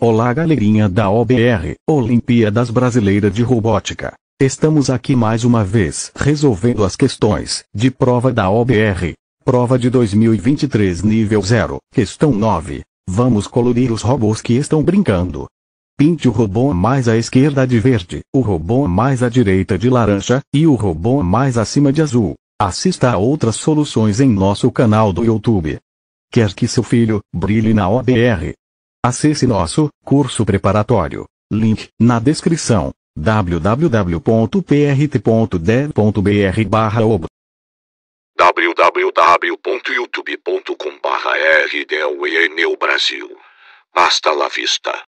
Olá galerinha da OBR, Olimpíadas Brasileira de Robótica. Estamos aqui mais uma vez resolvendo as questões de prova da OBR. Prova de 2023 nível 0, questão 9. Vamos colorir os robôs que estão brincando. Pinte o robô mais à esquerda de verde, o robô mais à direita de laranja, e o robô mais acima de azul. Assista a outras soluções em nosso canal do YouTube. Quer que seu filho brilhe na OBR? Acesse nosso curso preparatório. Link na descrição www.prt.de.br/ob wwwyoutubecom Brasil. Basta la vista.